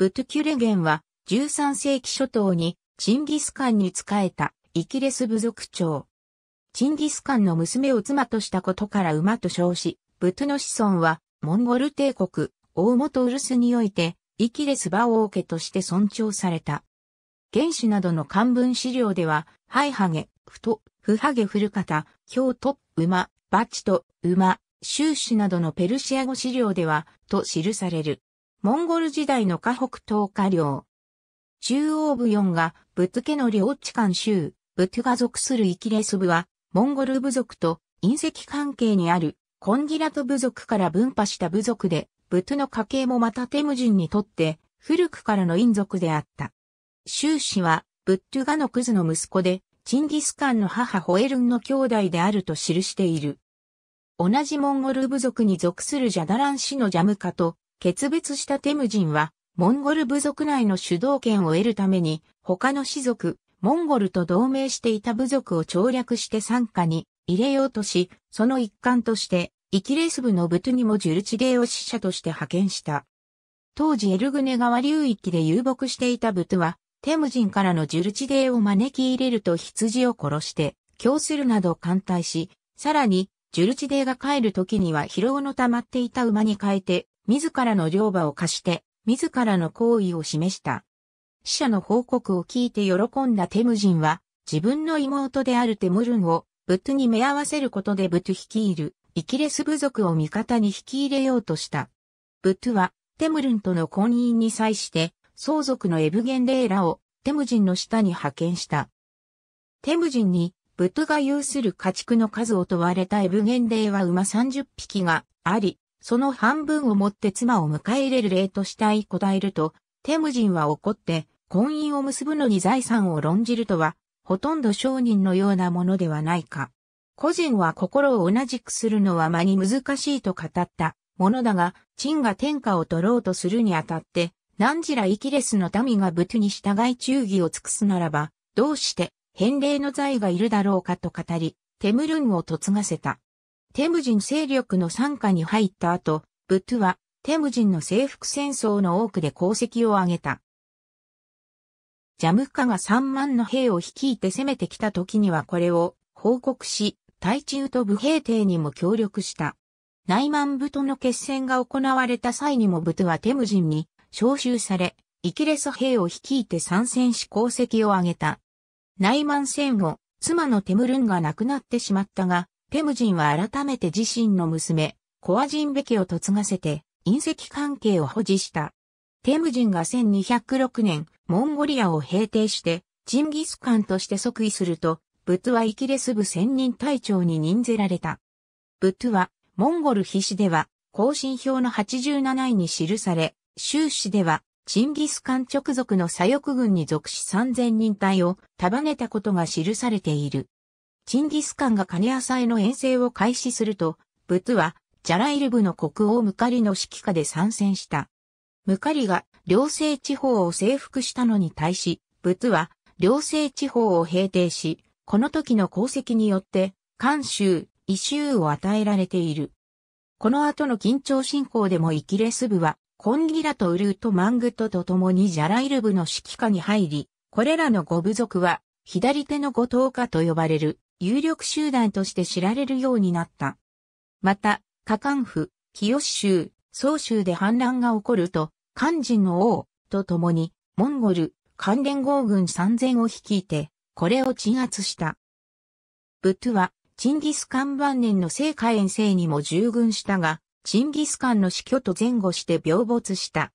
ブトキュレゲンは13世紀初頭にチンギスカンに仕えたイキレス部族長。チンギスカンの娘を妻としたことから馬と称し、ブトの子孫はモンゴル帝国、大元ウルスにおいて、イキレスバ王家として尊重された。原始などの漢文資料では、ハイハゲ、フト、フハゲカタ、ヒョウト、馬、バチと、馬、シュウシなどのペルシア語資料では、と記される。モンゴル時代の河北東下領。中央部4が、ブトゥ家の領地間州、ブトゥが属するイキレス部は、モンゴル部族と隕石関係にある、コンギラト部族から分派した部族で、ブトゥの家系もまたテムジンにとって、古くからの隠族であった。州氏は、ブットゥガのクズの息子で、チンギスカンの母ホエルンの兄弟であると記している。同じモンゴル部族に属するジャダラン氏のジャムカと、決別したテムジンは、モンゴル部族内の主導権を得るために、他の氏族、モンゴルと同盟していた部族を調略して参加に入れようとし、その一環として、イキレス部のブトゥにもジュルチデーを使者として派遣した。当時エルグネ川流域で遊牧していたブトゥは、テムジンからのジュルチデーを招き入れると羊を殺して、供するなど艦隊し、さらに、ジュルチデーが帰る時には疲労の溜まっていた馬に変えて、自らの乗馬を貸して、自らの行為を示した。死者の報告を聞いて喜んだテムジンは、自分の妹であるテムルンを、ブトゥに目合わせることでブトゥ率いる、イキレス部族を味方に引き入れようとした。ブトゥは、テムルンとの婚姻に際して、相続のエブゲンレーラを、テムジンの下に派遣した。テムジンに、ブトゥが有する家畜の数を問われたエブゲンレーは馬30匹があり、その半分をもって妻を迎え入れる礼としたい答えると、テムジンは怒って、婚姻を結ぶのに財産を論じるとは、ほとんど商人のようなものではないか。個人は心を同じくするのは間に難しいと語ったものだが、陳が天下を取ろうとするにあたって、何時らイキレスの民が仏に従い忠義を尽くすならば、どうして、返礼の財がいるだろうかと語り、テムルンを嫁がせた。テムジン勢力の傘下に入った後、ブトゥは、テムジンの征服戦争の多くで功績を挙げた。ジャムカが3万の兵を率いて攻めてきた時にはこれを報告し、対中と武兵艇にも協力した。内満部との決戦が行われた際にも部とはテムジンに招集され、イキレス兵を率いて参戦し功績を挙げた。内満戦後、妻のテムルンが亡くなってしまったが、テムジンは改めて自身の娘、コアジンベケを嫁がせて、隕石関係を保持した。テムジンが1206年、モンゴリアを平定して、ジンギスカンとして即位すると、ブトゥはイキレス部千人隊長に任ぜられた。ブトゥは、モンゴル筆史では、更新表の87位に記され、終始では、チンギスカン直属の左翼軍に属し3000人隊を束ねたことが記されている。チンギスカンが金浅への遠征を開始すると、仏は、ジャライル部の国王ムカリの指揮下で参戦した。ムカリが両政地方を征服したのに対し、仏は両政地方を平定し、この時の功績によって、関州、異州を与えられている。この後の緊張進行でもイキレス部は、コンギラとウルート・マングトと共にジャライル部の指揮下に入り、これらの五部族は、左手の五頭家と呼ばれる有力集団として知られるようになった。また、河官府、清州、曹州で反乱が起こると、漢人の王と共に、モンゴル、関連合軍3000を率いて、これを鎮圧した。ブトゥは、チンギスカン晩年の聖火炎聖にも従軍したが、チンギスカンの死去と前後して病没した。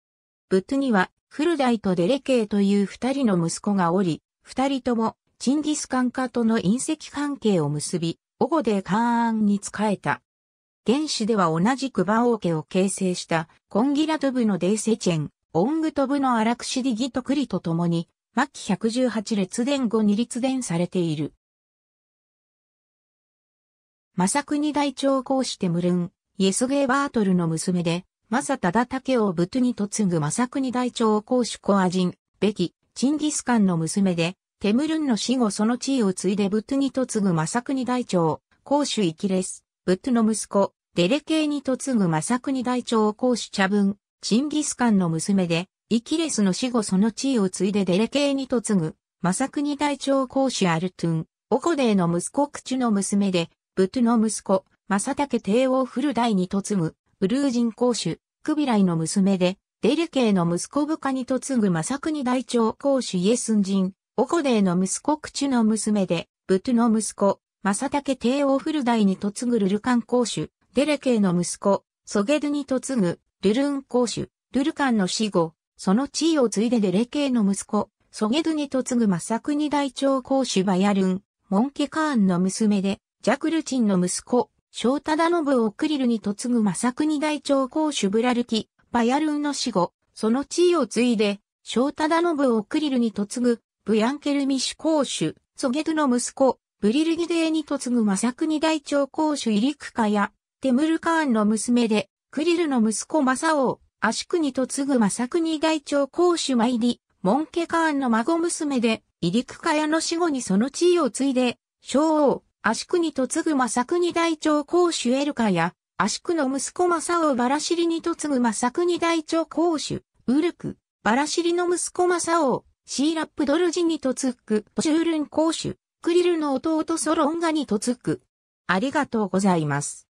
ブトゥには、フルダイとデレケイという二人の息子がおり、二人ともチンギスカン化との隕石関係を結び、オゴデーカーンに仕えた。原始では同じく馬王家を形成したコンギラトブのデイセチェン、オングトブのアラクシディギトクリと共に、末期118列伝後に列伝されている。マサクニ大長公してルン、イエスゲーバートルの娘で、マサタダタケをブトゥと嫁ぐマサクニ大長公主コア人、ベキ、チンギスカンの娘で、テムルンの死後その地位を継いでブットに嫁ぐク国大長、公主イキレス、ブットの息子、デレ系に嫁ぐク国大長公主チャブン、チンギスカンの娘で、イキレスの死後その地位を継いでデレ系に嫁ぐ、ク国大長公主アルトゥン、オコデーの息子クチュの娘で、ブトゥの息子、正竹帝王フル大に嫁ぐ、ブルージン公主、クビライの娘で、デレ系の息子部下に嫁ぐクニ大長公主イエスンン、オコデーの息子クチュの娘で、ブトゥの息子、マサタケ帝王フルダイに嫁ぐルルカン公主、デレケーの息子、ソゲドゥに嫁ぐ、ルルン公主、ルルカンの死後、その地位を継いでデレケーの息子、ソゲドゥに嫁ぐマサクニ大長公主バヤルン、モンケカーンの娘で、ジャクルチンの息子、ショータダノブをクリルに嫁ぐマサクニ大長公主ブラルキ、バヤルンの死後、その地位を継いで、ショータダノブをクリルに嫁ぐブヤンケルミシュ公主、ソゲドの息子、ブリルギデーに嫁ぐマサクニ大長公主イリクカや、テムルカーンの娘で、クリルの息子マサオアシクに嫁ぐマサクニ大長公主マイリ、モンケカーンの孫娘で、イリクカヤの死後にその地位を継いで、小王、アシクに嫁ぐマサクニ大長公主エルカや、アシクの息子マサオバラシリに嫁ぐマサクニ大長公主、ウルク、バラシリの息子マサオシーラップドルジニとつく、シュールン公主、クリルの弟ソロンガニとつく。ありがとうございます。